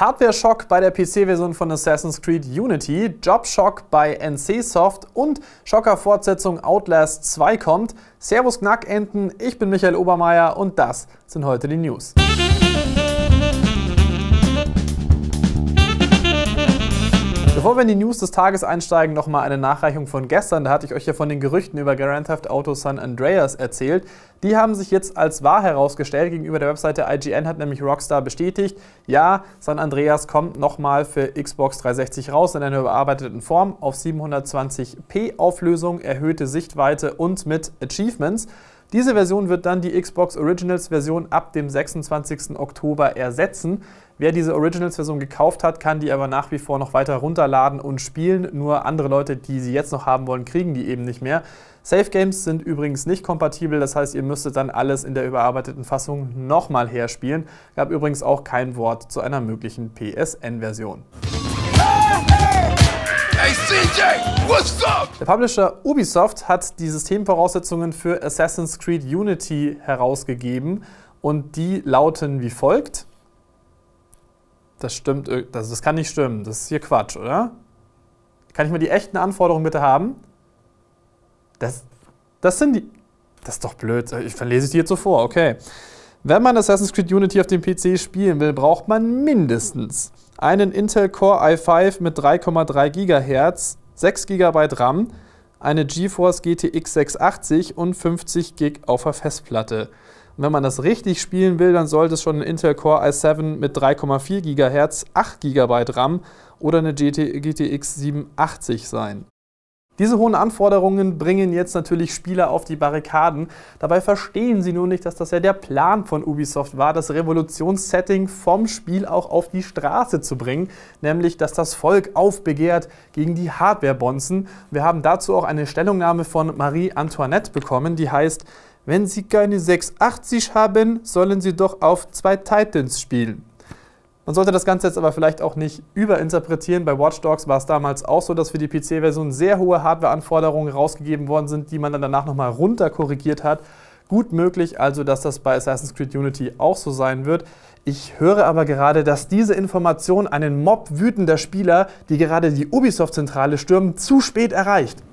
hardware shock bei der PC-Version von Assassin's Creed Unity, job shock bei NCSoft und Schocker-Fortsetzung Outlast 2 kommt. Servus Knackenten, ich bin Michael Obermeier und das sind heute die News. Bevor wir in die News des Tages einsteigen, nochmal eine Nachreichung von gestern. Da hatte ich euch ja von den Gerüchten über Grand Theft Auto San Andreas erzählt. Die haben sich jetzt als wahr herausgestellt. Gegenüber der Webseite IGN hat nämlich Rockstar bestätigt, ja, San Andreas kommt nochmal für Xbox 360 raus in einer überarbeiteten Form auf 720p Auflösung, erhöhte Sichtweite und mit Achievements. Diese Version wird dann die Xbox Originals Version ab dem 26. Oktober ersetzen. Wer diese Originals-Version gekauft hat, kann die aber nach wie vor noch weiter runterladen und spielen. Nur andere Leute, die sie jetzt noch haben wollen, kriegen die eben nicht mehr. Safe Games sind übrigens nicht kompatibel, das heißt, ihr müsstet dann alles in der überarbeiteten Fassung nochmal herspielen. Gab übrigens auch kein Wort zu einer möglichen PSN-Version. What's up? Der Publisher Ubisoft hat die Systemvoraussetzungen für Assassin's Creed Unity herausgegeben und die lauten wie folgt. Das stimmt, also das kann nicht stimmen. Das ist hier Quatsch, oder? Kann ich mal die echten Anforderungen bitte haben? Das, das sind die. Das ist doch blöd. Ich, verlese die jetzt so vor, okay. Wenn man Assassin's Creed Unity auf dem PC spielen will, braucht man mindestens einen Intel Core i5 mit 3,3 GHz 6 GB RAM, eine GeForce GTX 680 und 50 GB auf der Festplatte. Und wenn man das richtig spielen will, dann sollte es schon ein Intel Core i7 mit 3,4 GHz, 8 GB RAM oder eine GTX 780 sein. Diese hohen Anforderungen bringen jetzt natürlich Spieler auf die Barrikaden. Dabei verstehen sie nur nicht, dass das ja der Plan von Ubisoft war, das Revolutionssetting vom Spiel auch auf die Straße zu bringen, nämlich dass das Volk aufbegehrt gegen die Hardware-Bonzen. Wir haben dazu auch eine Stellungnahme von Marie Antoinette bekommen, die heißt, wenn Sie keine 680 haben, sollen Sie doch auf zwei Titans spielen. Man sollte das Ganze jetzt aber vielleicht auch nicht überinterpretieren. Bei Watch Dogs war es damals auch so, dass für die PC-Version sehr hohe Hardware-Anforderungen rausgegeben worden sind, die man dann danach nochmal runterkorrigiert hat. Gut möglich also, dass das bei Assassin's Creed Unity auch so sein wird. Ich höre aber gerade, dass diese Information einen Mob wütender Spieler, die gerade die Ubisoft-Zentrale stürmen, zu spät erreicht.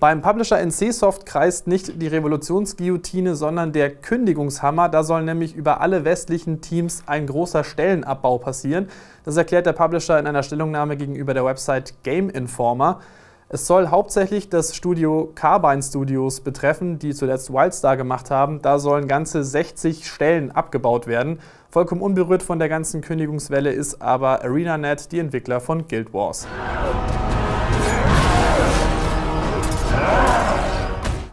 Beim Publisher NCSoft kreist nicht die Revolutionsguillotine, sondern der Kündigungshammer. Da soll nämlich über alle westlichen Teams ein großer Stellenabbau passieren. Das erklärt der Publisher in einer Stellungnahme gegenüber der Website Game Informer. Es soll hauptsächlich das Studio Carbine Studios betreffen, die zuletzt Wildstar gemacht haben. Da sollen ganze 60 Stellen abgebaut werden. Vollkommen unberührt von der ganzen Kündigungswelle ist aber ArenaNet, die Entwickler von Guild Wars.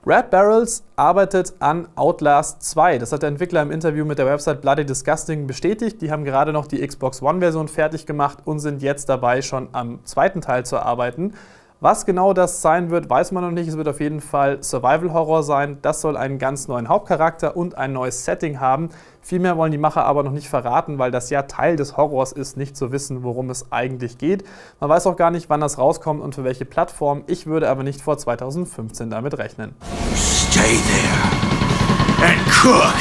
Red Barrels arbeitet an Outlast 2. Das hat der Entwickler im Interview mit der Website Bloody Disgusting bestätigt. Die haben gerade noch die Xbox One-Version fertig gemacht und sind jetzt dabei, schon am zweiten Teil zu arbeiten. Was genau das sein wird, weiß man noch nicht. Es wird auf jeden Fall Survival Horror sein. Das soll einen ganz neuen Hauptcharakter und ein neues Setting haben. Viel mehr wollen die Macher aber noch nicht verraten, weil das ja Teil des Horrors ist, nicht zu wissen, worum es eigentlich geht. Man weiß auch gar nicht, wann das rauskommt und für welche Plattform. Ich würde aber nicht vor 2015 damit rechnen. Stay there and cook.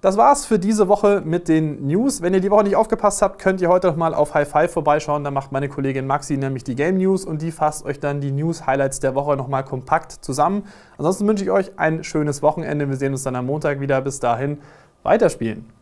Das war's für diese Woche mit den News. Wenn ihr die Woche nicht aufgepasst habt, könnt ihr heute noch mal auf High Five vorbeischauen. Da macht meine Kollegin Maxi nämlich die Game News und die fasst euch dann die News-Highlights der Woche nochmal kompakt zusammen. Ansonsten wünsche ich euch ein schönes Wochenende. Wir sehen uns dann am Montag wieder. Bis dahin, weiterspielen.